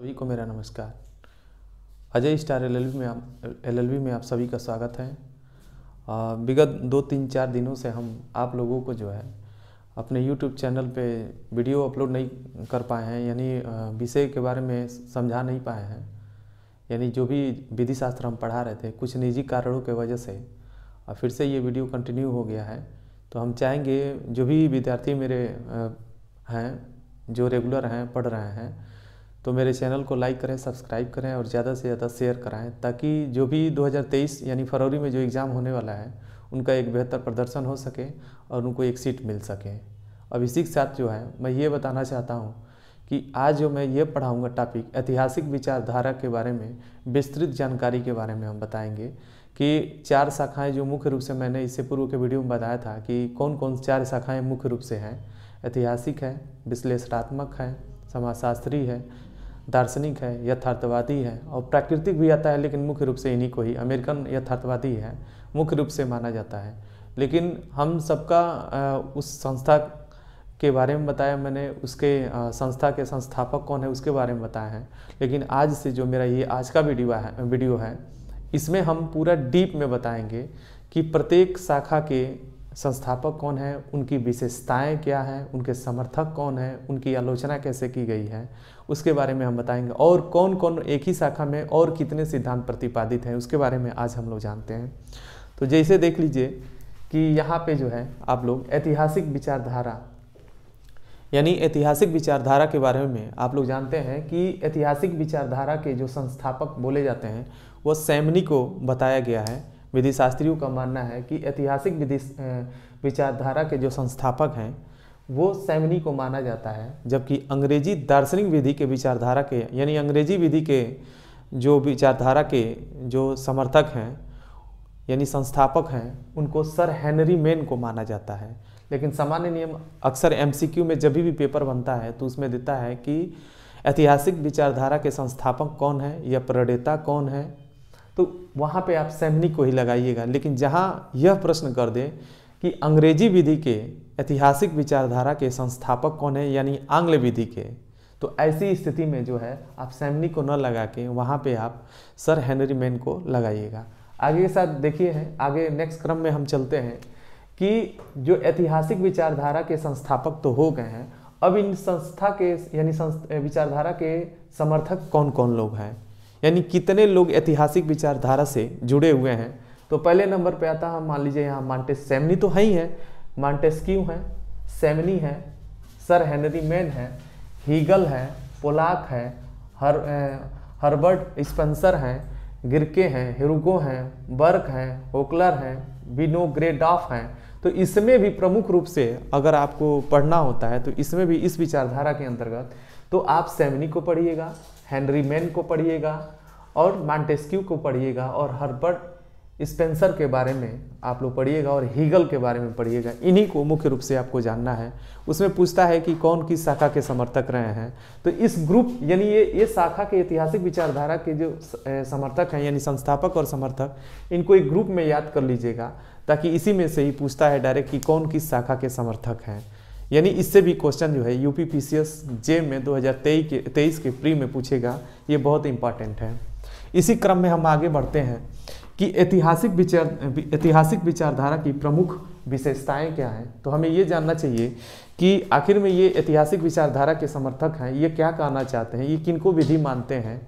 सभी को मेरा नमस्कार अजय स्टार एल में आप एल में आप सभी का स्वागत है विगत दो तीन चार दिनों से हम आप लोगों को जो है अपने YouTube चैनल पे वीडियो अपलोड नहीं कर पाए हैं यानी विषय के बारे में समझा नहीं पाए हैं यानी जो भी विधि शास्त्र हम पढ़ा रहे थे कुछ निजी कारणों के वजह से और फिर से ये वीडियो कंटिन्यू हो गया है तो हम चाहेंगे जो भी विद्यार्थी मेरे हैं जो रेगुलर हैं पढ़ रहे हैं तो मेरे चैनल को लाइक करें सब्सक्राइब करें और ज़्यादा से ज़्यादा शेयर कराएं ताकि जो भी 2023 यानी फरवरी में जो एग्ज़ाम होने वाला है उनका एक बेहतर प्रदर्शन हो सके और उनको एक सीट मिल सके अब इसी के साथ जो है मैं ये बताना चाहता हूँ कि आज जो मैं ये पढ़ाऊँगा टॉपिक ऐतिहासिक विचारधारा के बारे में विस्तृत जानकारी के बारे में हम बताएँगे कि चार शाखाएँ जो मुख्य रूप से मैंने इससे पूर्व के वीडियो में बताया था कि कौन कौन चार शाखाएँ मुख्य रूप से हैं ऐतिहासिक है विश्लेषणात्मक है समाजशास्त्री है दार्शनिक है यथार्थवादी है और प्राकृतिक भी आता है लेकिन मुख्य रूप से इन्हीं को ही अमेरिकन यथार्थवादी है मुख्य रूप से माना जाता है लेकिन हम सबका उस संस्था के बारे में बताया मैंने उसके संस्था के संस्थापक कौन है उसके बारे में बताया है लेकिन आज से जो मेरा ये आज का वीडियो है वीडियो है इसमें हम पूरा डीप में बताएंगे कि प्रत्येक शाखा के संस्थापक कौन है उनकी विशेषताएं क्या हैं उनके समर्थक कौन हैं उनकी आलोचना कैसे की गई है उसके बारे में हम बताएंगे और कौन कौन एक ही शाखा में और कितने सिद्धांत प्रतिपादित हैं उसके बारे में आज हम लोग जानते हैं तो जैसे देख लीजिए कि यहाँ पे जो है आप लोग ऐतिहासिक विचारधारा यानी ऐतिहासिक विचारधारा के बारे में आप लोग जानते हैं कि ऐतिहासिक विचारधारा के जो संस्थापक बोले जाते हैं वह सैमनी को बताया गया है विधि शास्त्रियों का मानना है कि ऐतिहासिक विधि विचारधारा के जो संस्थापक हैं वो सैमनी को माना जाता है जबकि अंग्रेजी दार्शनिक विधि के विचारधारा के यानी अंग्रेजी विधि के जो विचारधारा के जो समर्थक हैं यानी संस्थापक हैं उनको सर हेनरी मेन को माना जाता है लेकिन सामान्य नियम अक्सर एमसीक्यू में जब भी पेपर बनता है तो उसमें देता है कि ऐतिहासिक विचारधारा के संस्थापक कौन है या प्रणेता कौन है तो वहाँ पे आप सैमनी को ही लगाइएगा लेकिन जहाँ यह प्रश्न कर दें कि अंग्रेजी विधि के ऐतिहासिक विचारधारा के संस्थापक कौन है यानी आंग्ल विधि के तो ऐसी स्थिति में जो है आप सैमनी को न लगा के वहाँ पे आप सर हेनरी मैन को लगाइएगा आगे के साथ देखिए हैं आगे नेक्स्ट क्रम में हम चलते हैं कि जो ऐतिहासिक विचारधारा के संस्थापक तो हो गए हैं अब इन संस्था के यानी विचारधारा के समर्थक कौन कौन लोग हैं यानी कितने लोग ऐतिहासिक विचारधारा से जुड़े हुए हैं तो पहले नंबर पे आता है मान लीजिए यहाँ सेमनी तो है ही है मांटेस्क्यू है सेमनी है सर हेनरी मैन है हीगल है पोलाक है हर हर्बर्ट स्पेंसर हैं गिरके हैं हिरुगो हैं बर्क हैं होकलर हैं विनो ग्रेडाफ हैं तो इसमें भी प्रमुख रूप से अगर आपको पढ़ना होता है तो इसमें भी इस विचारधारा के अंतर्गत तो आप सेमनी को पढ़िएगा हेनरी मैन को पढ़िएगा और मांटेस्क्यू को पढ़िएगा और हर्बर्ट स्पेंसर के बारे में आप लोग पढ़िएगा और हीगल के बारे में पढ़िएगा इन्हीं को मुख्य रूप से आपको जानना है उसमें पूछता है कि कौन किस शाखा के समर्थक रहे हैं तो इस ग्रुप यानी ये ये शाखा के ऐतिहासिक विचारधारा के जो समर्थक हैं यानी संस्थापक और समर्थक इनको एक ग्रुप में याद कर लीजिएगा ताकि इसी में से ही पूछता है डायरेक्ट कि कौन किस शाखा के समर्थक हैं यानी इससे भी क्वेश्चन जो है U P P C S J में दो हज़ार तेईस के तेईस के प्री में पूछेगा ये बहुत इंपॉर्टेंट है इसी क्रम में हम आगे बढ़ते हैं कि ऐतिहासिक विचार ऐतिहासिक विचारधारा की प्रमुख विशेषताएं क्या हैं तो हमें ये जानना चाहिए कि आखिर में ये ऐतिहासिक विचारधारा के समर्थक हैं ये क्या कहना चाहते हैं ये किनको विधि मानते हैं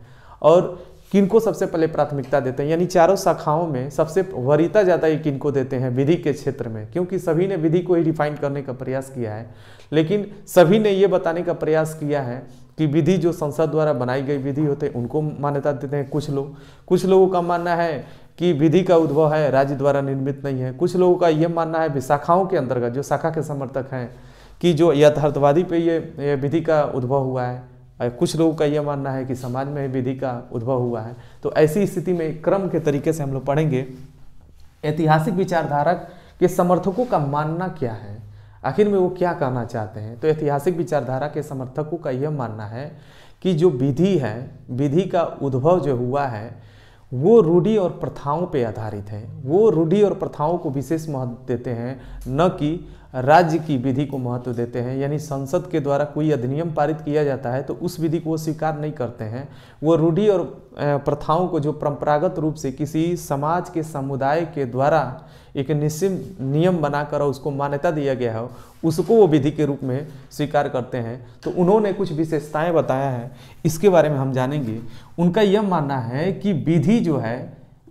और किनको सबसे पहले प्राथमिकता देते हैं यानी चारों शाखाओं में सबसे वरीता ज़्यादा ये किनको देते हैं विधि के क्षेत्र में क्योंकि सभी ने विधि को ही डिफाइन करने का प्रयास किया है लेकिन सभी ने ये बताने का प्रयास किया है कि विधि जो संसद द्वारा बनाई गई विधि होते हैं उनको मान्यता देते हैं कुछ लोग कुछ लोगों का मानना है कि विधि का उद्भव है राज्य द्वारा निर्मित नहीं है कुछ लोगों का ये मानना है शाखाओं के अंतर्गत जो शाखा के समर्थक हैं कि जो यथार्थवादी पे ये विधि का उद्भव हुआ है कुछ लोगों का यह मानना है कि समाज में विधि का उद्भव हुआ है तो ऐसी स्थिति में क्रम के तरीके से हम लोग पढ़ेंगे ऐतिहासिक विचारधारक के समर्थकों का मानना क्या है आखिर में वो क्या कहना चाहते हैं तो ऐतिहासिक विचारधारा के समर्थकों का यह मानना है कि जो विधि है विधि का उद्भव जो हुआ है वो रूढ़ी और प्रथाओं पे आधारित है वो रूढ़ी और प्रथाओं को विशेष महत्व देते हैं न कि राज्य की विधि को महत्व देते हैं यानी संसद के द्वारा कोई अधिनियम पारित किया जाता है तो उस विधि को वो स्वीकार नहीं करते हैं वो रूढ़ी और प्रथाओं को जो परंपरागत रूप से किसी समाज के समुदाय के द्वारा एक निश्चित नियम बनाकर उसको मान्यता दिया गया है उसको वो विधि के रूप में स्वीकार करते हैं तो उन्होंने कुछ विशेषताएं बताया है इसके बारे में हम जानेंगे उनका यह मानना है कि विधि जो है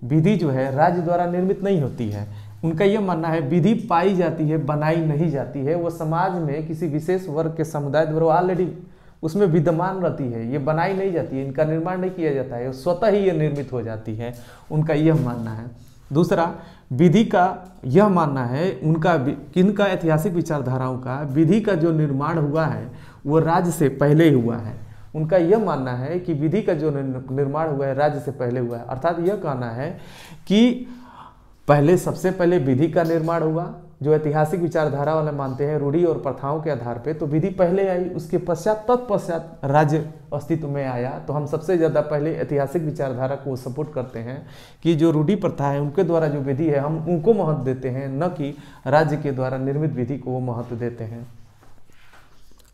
विधि जो है राज्य द्वारा निर्मित नहीं होती है उनका यह मानना है विधि पाई जाती है बनाई नहीं जाती है वो समाज में किसी विशेष वर्ग के समुदाय द्वारा ऑलरेडी उसमें विद्यमान रहती है ये बनाई नहीं जाती है इनका निर्माण नहीं किया जाता है स्वतः ही ये निर्मित हो जाती है उनका यह मानना है दूसरा विधि का यह मानना है उनका किन का ऐतिहासिक विचारधाराओं का विधि का जो निर्माण हुआ है वो राज्य से पहले ही हुआ है उनका यह मानना है कि विधि का जो निर्माण हुआ है राज्य से पहले हुआ है अर्थात यह कहना है कि पहले सबसे पहले विधि का निर्माण हुआ जो ऐतिहासिक विचारधारा वाले मानते हैं रूढ़ी और प्रथाओं के आधार पे तो विधि पहले आई उसके पश्चात तत्पश्चात राज्य अस्तित्व में आया तो हम सबसे ज़्यादा पहले ऐतिहासिक विचारधारा को सपोर्ट करते हैं कि जो रूढ़ी प्रथा है उनके द्वारा जो विधि है हम उनको महत्व देते हैं न कि राज्य के द्वारा निर्मित विधि को वो महत्व देते हैं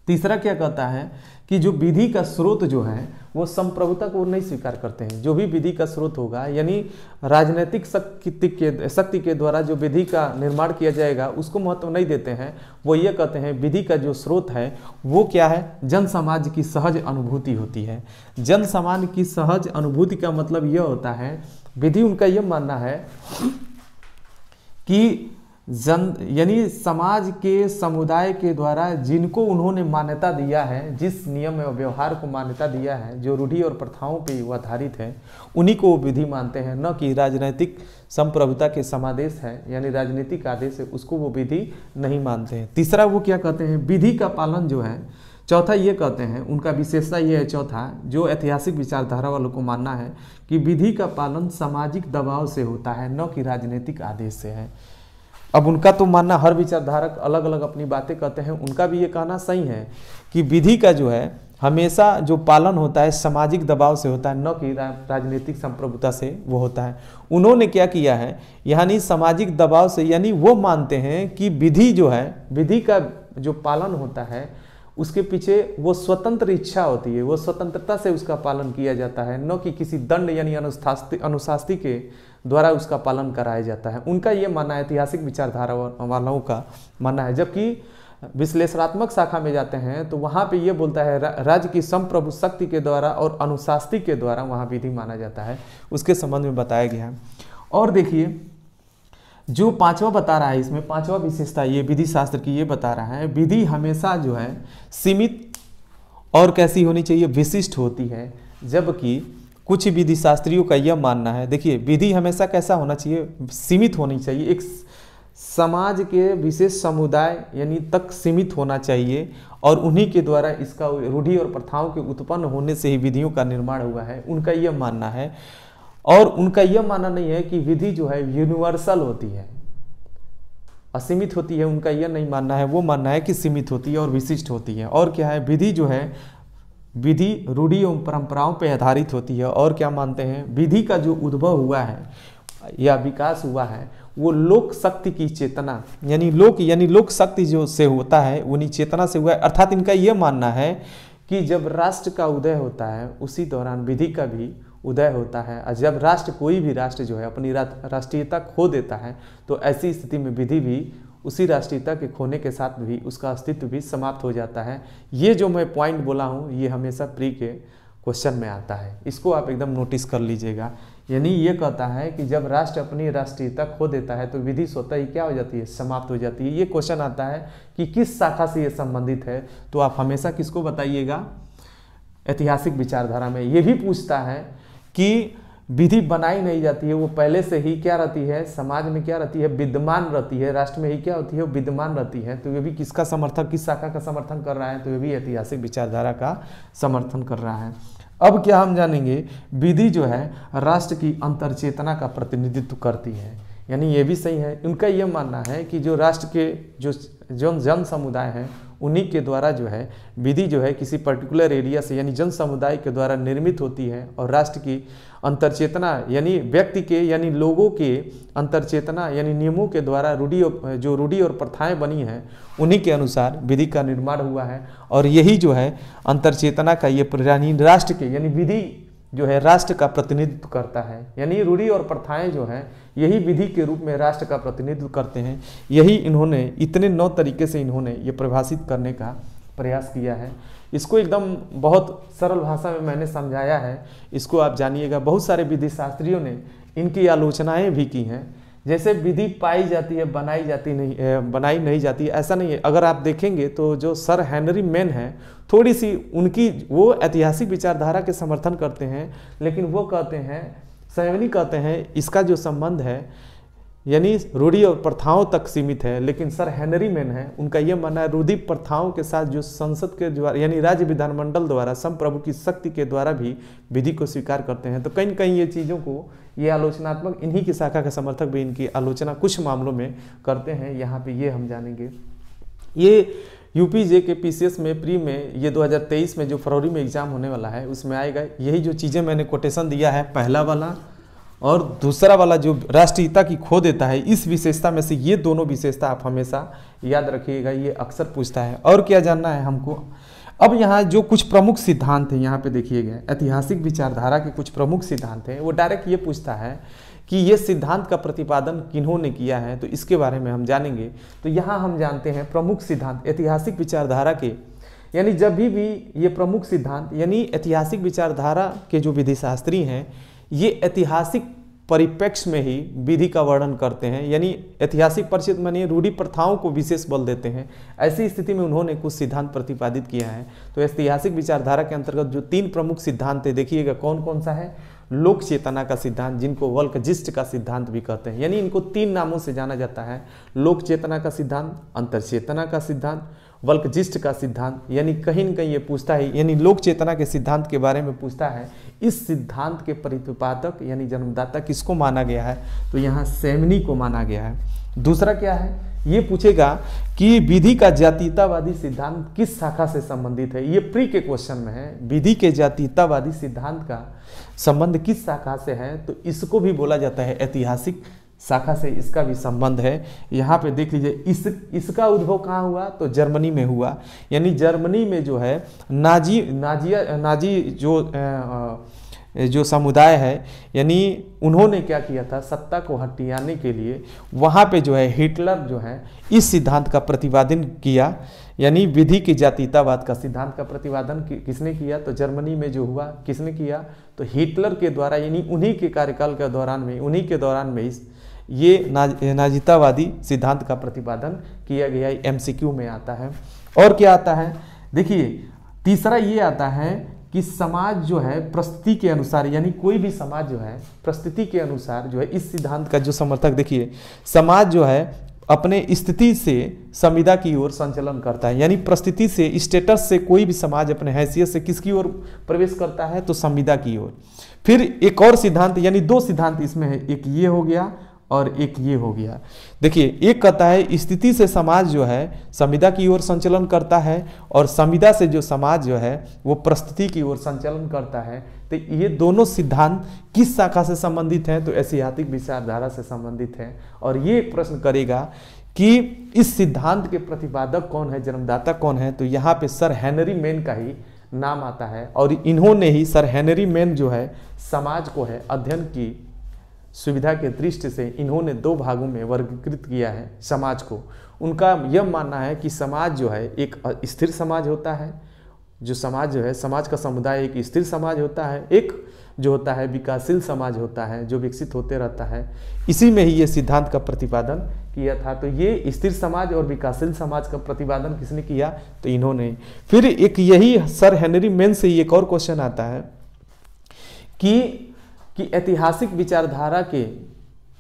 तीसरा क्या कहता है कि जो विधि का स्रोत जो है वो संप्रभुता को नहीं स्वीकार करते हैं जो भी विधि का स्रोत होगा यानी राजनीतिक शक्ति के शक्ति के द्वारा जो विधि का निर्माण किया जाएगा उसको महत्व नहीं देते हैं वो ये कहते हैं विधि का जो स्रोत है वो क्या है जन समाज की सहज अनुभूति होती है जन समाज की सहज अनुभूति का मतलब यह होता है विधि उनका यह मानना है कि जन यानी समाज के समुदाय के द्वारा जिनको उन्होंने मान्यता दिया है जिस नियम एवं व्यवहार को मान्यता दिया है जो रूढ़ी और प्रथाओं वो आधारित है उन्हीं को विधि मानते हैं न कि राजनीतिक संप्रभुता के समादेश है यानी राजनीतिक आदेश है उसको वो विधि नहीं मानते हैं तीसरा वो क्या कहते हैं विधि का पालन जो है चौथा ये कहते हैं उनका विशेषता ये है चौथा जो ऐतिहासिक विचारधारा वालों को मानना है कि विधि का पालन सामाजिक दबाव से होता है न कि राजनीतिक आदेश से है अब उनका तो मानना हर विचारधारक अलग अलग अपनी बातें कहते हैं उनका भी ये कहना सही है कि विधि का जो है हमेशा जो पालन होता है सामाजिक दबाव से होता है न कि राजनीतिक संप्रभुता से वो होता है उन्होंने क्या किया है यानी सामाजिक दबाव से यानी वो मानते हैं कि विधि जो है विधि का जो पालन होता है उसके पीछे वो स्वतंत्र इच्छा होती है वो स्वतंत्रता से उसका पालन किया जाता है न कि किसी दंड यानी अनुशास्ति अनुशास्ति के द्वारा उसका पालन कराया जाता है उनका ये मानना ऐतिहासिक विचारधारा वालों का मानना है जबकि विश्लेषणात्मक शाखा में जाते हैं तो वहाँ पे ये बोलता है रा, राज्य की संप्रभु शक्ति के द्वारा और अनुशास्ति के द्वारा वहाँ विधि माना जाता है उसके संबंध में बताया गया है और देखिए जो पांचवा बता रहा है इसमें पांचवा विशेषता ये विधि शास्त्र की ये बता रहा है विधि हमेशा जो है सीमित और कैसी होनी चाहिए विशिष्ट होती है जबकि कुछ विधि शास्त्रियों का यह मानना है देखिए विधि हमेशा कैसा होना चाहिए सीमित होनी चाहिए एक समाज के विशेष समुदाय यानी तक सीमित होना चाहिए और उन्हीं के द्वारा इसका रूढ़ी और प्रथाओं के उत्पन्न होने से ही विधियों का निर्माण हुआ है उनका यह मानना है और उनका यह मानना नहीं है कि विधि जो है यूनिवर्सल होती है असीमित होती है उनका यह नहीं मानना है वो मानना है कि सीमित होती है और विशिष्ट होती है और क्या है विधि जो है विधि रूढ़ी एवं परंपराओं पर आधारित होती है और क्या मानते हैं विधि का जो उद्भव हुआ है या विकास हुआ है वो लोक शक्ति की चेतना यानी लोक यानी लोक शक्ति जो से होता है उन्हीं चेतना से हुआ है अर्थात इनका यह मानना है कि जब राष्ट्र का उदय होता है उसी दौरान विधि का भी उदय होता है और जब राष्ट्र कोई भी राष्ट्र जो है अपनी राष्ट्रीयता खो देता है तो ऐसी स्थिति में विधि भी उसी राष्ट्रीयता के खोने के साथ भी उसका अस्तित्व भी समाप्त हो जाता है ये जो मैं पॉइंट बोला हूँ ये हमेशा प्री के क्वेश्चन में आता है इसको आप एकदम नोटिस कर लीजिएगा यानी ये कहता है कि जब राष्ट्र अपनी राष्ट्रीयता खो देता है तो विधि स्वतः ही क्या हो जाती है समाप्त हो जाती है ये क्वेश्चन आता है कि किस शाखा से ये संबंधित है तो आप हमेशा किसको बताइएगा ऐतिहासिक विचारधारा में ये भी पूछता है कि विधि बनाई नहीं जाती है वो पहले से ही क्या रहती है समाज में क्या रहती है विद्यमान रहती है राष्ट्र में ही क्या होती है वो विद्यमान रहती है तो ये भी किसका समर्थक किस शाखा का समर्थन कर रहा है तो ये भी ऐतिहासिक विचारधारा का समर्थन कर रहा है अब क्या हम जानेंगे विधि जो है राष्ट्र की अंतरचेतना का प्रतिनिधित्व करती है यानी ये भी सही है उनका ये मानना है कि जो राष्ट्र के जो जो जन समुदाय हैं उन्हीं के द्वारा जो है विधि जो है किसी पर्टिकुलर एरिया से यानी जन समुदाय के द्वारा निर्मित होती है और राष्ट्र की अंतरचेतना यानी व्यक्ति के यानी लोगों के अंतरचेतना यानी नियमों के द्वारा रूढ़ी जो रूढ़ी और प्रथाएं बनी हैं उन्हीं के अनुसार विधि का निर्माण हुआ है और यही जो है अंतरचेतना का ये यानी राष्ट्र के यानी विधि जो है राष्ट्र का प्रतिनिधित्व करता है यानी रूढ़ी और प्रथाएं जो हैं यही विधि के रूप में राष्ट्र का प्रतिनिधित्व करते हैं यही इन्होंने इतने नौ तरीके से इन्होंने ये परिभाषित करने का प्रयास किया है इसको एकदम बहुत सरल भाषा में मैंने समझाया है इसको आप जानिएगा बहुत सारे विधि शास्त्रियों ने इनकी आलोचनाएं भी की हैं जैसे विधि पाई जाती है बनाई जाती नहीं बनाई नहीं जाती ऐसा नहीं है अगर आप देखेंगे तो जो सर हेनरी मैन हैं थोड़ी सी उनकी वो ऐतिहासिक विचारधारा के समर्थन करते हैं लेकिन वो कहते हैं सैवनी कहते हैं इसका जो संबंध है यानी रूढ़ी और प्रथाओं तक सीमित है लेकिन सर हेनरी मैन है उनका यह मानना है रूढ़ी प्रथाओं के साथ जो संसद के द्वारा यानी राज्य विधानमंडल द्वारा संप्रभु की शक्ति के द्वारा भी विधि को स्वीकार करते हैं तो कहीं कहीं ये चीज़ों को ये आलोचनात्मक इन्हीं की शाखा के समर्थक भी इनकी आलोचना कुछ मामलों में करते हैं यहाँ पे ये हम जानेंगे ये यूपी जे के पी में प्री में ये 2023 में जो फरवरी में एग्ज़ाम होने वाला है उसमें आएगा यही जो चीज़ें मैंने कोटेशन दिया है पहला वाला और दूसरा वाला जो राष्ट्रीयता की खो देता है इस विशेषता में से ये दोनों विशेषता आप हमेशा याद रखिएगा ये अक्सर पूछता है और क्या जानना है हमको अब यहाँ जो कुछ प्रमुख सिद्धांत हैं यहाँ पे देखिएगा ऐतिहासिक विचारधारा के कुछ प्रमुख सिद्धांत हैं वो डायरेक्ट ये पूछता है कि ये सिद्धांत का प्रतिपादन किन्हों ने किया है तो इसके बारे में हम जानेंगे तो यहाँ हम जानते हैं प्रमुख सिद्धांत ऐतिहासिक विचारधारा के यानी जब भी भी ये प्रमुख सिद्धांत यानी ऐतिहासिक विचारधारा के जो विधिशास्त्री हैं ये ऐतिहासिक परिप्रेक्ष्य में ही विधि का वर्णन करते हैं यानी ऐतिहासिक परिचित मानिए रूढ़ी प्रथाओं को विशेष बल देते हैं ऐसी स्थिति में उन्होंने कुछ सिद्धांत प्रतिपादित किया है तो ऐतिहासिक विचारधारा के अंतर्गत जो तीन प्रमुख सिद्धांत है देखिएगा कौन कौन सा है लोक चेतना का सिद्धांत जिनको वल्कजिस्ट का सिद्धांत भी कहते हैं यानी इनको तीन नामों से जाना जाता है लोक चेतना का सिद्धांत अंतरचेतना का सिद्धांत वल्कजिस्ट का सिद्धांत यानी कहीं ना कहीं ये पूछता है यानी लोक चेतना के सिद्धांत के बारे में पूछता है इस सिद्धांत के प्रतिपादक यानी जन्मदाता किसको माना गया है तो यहाँ सेमनी को माना गया है दूसरा क्या है ये पूछेगा कि विधि का जातीतावादी सिद्धांत किस शाखा से संबंधित है ये प्री के क्वेश्चन में है विधि के जातीतावादी सिद्धांत का संबंध किस शाखा से है तो इसको भी बोला जाता है ऐतिहासिक शाखा से इसका भी संबंध है यहाँ पे देख लीजिए इस इसका उद्भव कहाँ हुआ तो जर्मनी में हुआ यानी जर्मनी में जो है नाजी नाजिया नाजी जो जो समुदाय है यानी उन्होंने क्या किया था सत्ता को हटियाने के लिए वहाँ पे जो है हिटलर जो है इस सिद्धांत का प्रतिपादन किया यानी विधि की जातीतावाद का सिद्धांत का प्रतिपादन कि, किसने किया तो जर्मनी में जो हुआ किसने किया तो हिटलर के द्वारा यानी उन्हीं के कार्यकाल के दौरान में उन्हीं के दौरान में इस ये नाज नाजितावादी सिद्धांत का प्रतिपादन किया गया क्यू में आता है और क्या आता है देखिए तीसरा ये आता है कि समाज जो है प्रस्तुति के अनुसार यानी कोई भी समाज जो है प्रस्तुति के अनुसार जो है इस सिद्धांत का जो समर्थक देखिए समाज जो है अपने स्थिति से संविदा की ओर संचलन करता है यानी परिस्थिति से स्टेटस से कोई भी समाज अपने हैसियत से किसकी ओर प्रवेश करता है तो संविदा की ओर फिर एक और सिद्धांत यानी दो सिद्धांत इसमें है एक ये हो गया और एक ये हो गया देखिए एक कहता है स्थिति से समाज जो है संविदा की ओर संचलन करता है और संविदा से जो समाज जो है वो प्रस्तुति की ओर संचलन करता है तो ये दोनों सिद्धांत किस शाखा से संबंधित हैं तो ऐतिहासिक विचारधारा से संबंधित हैं और ये प्रश्न करेगा कि इस सिद्धांत के प्रतिपादक कौन है जन्मदाता कौन है तो यहाँ पे सर हेनरी मैन का ही नाम आता है और इन्होंने ही सर हेनरी मैन जो है समाज को है अध्ययन की सुविधा के दृष्टि से इन्होंने दो भागों में वर्गीकृत किया है समाज को उनका यह मानना है कि समाज जो है एक स्थिर समाज होता है जो समाज जो है समाज का समुदाय एक स्थिर समाज होता है एक जो होता है विकासशील समाज होता है जो विकसित होते रहता है इसी में ही ये सिद्धांत का प्रतिपादन किया था तो ये स्थिर समाज और विकासशील समाज का प्रतिपादन किसने किया तो इन्होंने फिर एक यही सर हेनरी मेन से एक और क्वेश्चन आता है कि कि ऐतिहासिक विचारधारा के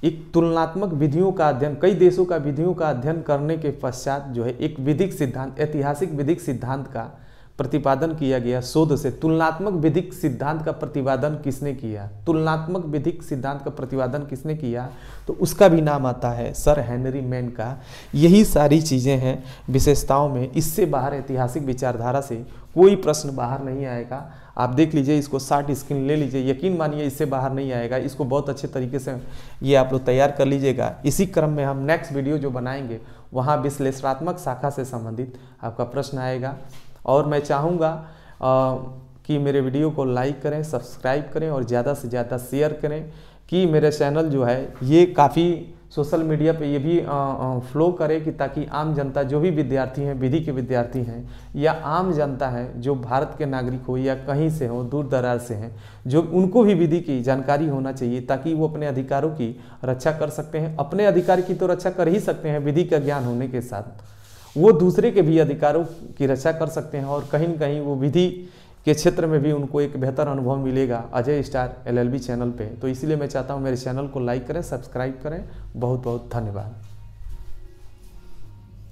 एक तुलनात्मक विधियों का अध्ययन कई देशों का विधियों का अध्ययन करने के पश्चात जो है एक विधिक सिद्धांत ऐतिहासिक विधिक सिद्धांत का प्रतिपादन किया गया शोध से तुलनात्मक विधिक सिद्धांत का प्रतिपादन किसने किया तुलनात्मक विधिक सिद्धांत का प्रतिपादन किसने किया तो उसका भी नाम आता है सर हेनरी मैन का यही सारी चीज़ें हैं विशेषताओं में इससे बाहर ऐतिहासिक विचारधारा से कोई प्रश्न बाहर नहीं आएगा आप देख लीजिए इसको शार्ट स्क्रीन ले लीजिए यकीन मानिए इससे बाहर नहीं आएगा इसको बहुत अच्छे तरीके से ये आप लोग तैयार कर लीजिएगा इसी क्रम में हम नेक्स्ट वीडियो जो बनाएंगे वहाँ विश्लेषणात्मक शाखा से संबंधित आपका प्रश्न आएगा और मैं चाहूँगा कि मेरे वीडियो को लाइक करें सब्सक्राइब करें और ज़्यादा से ज़्यादा शेयर करें कि मेरा चैनल जो है ये काफ़ी सोशल मीडिया पे ये भी आ, आ, फ्लो करे कि ताकि आम जनता जो भी विद्यार्थी हैं विधि के विद्यार्थी हैं या आम जनता है जो भारत के नागरिक हो या कहीं से हो दूर दराज से हैं जो उनको भी विधि की जानकारी होना चाहिए ताकि वो अपने अधिकारों की रक्षा कर सकते हैं अपने अधिकार की तो रक्षा कर ही सकते हैं विधि का ज्ञान होने के साथ वो दूसरे के भी अधिकारों की रक्षा कर सकते हैं और कहीं ना कहीं वो विधि के क्षेत्र में भी उनको एक बेहतर अनुभव मिलेगा अजय स्टार एलएलबी चैनल पे तो इसलिए मैं चाहता हूँ मेरे चैनल को लाइक करें सब्सक्राइब करें बहुत बहुत धन्यवाद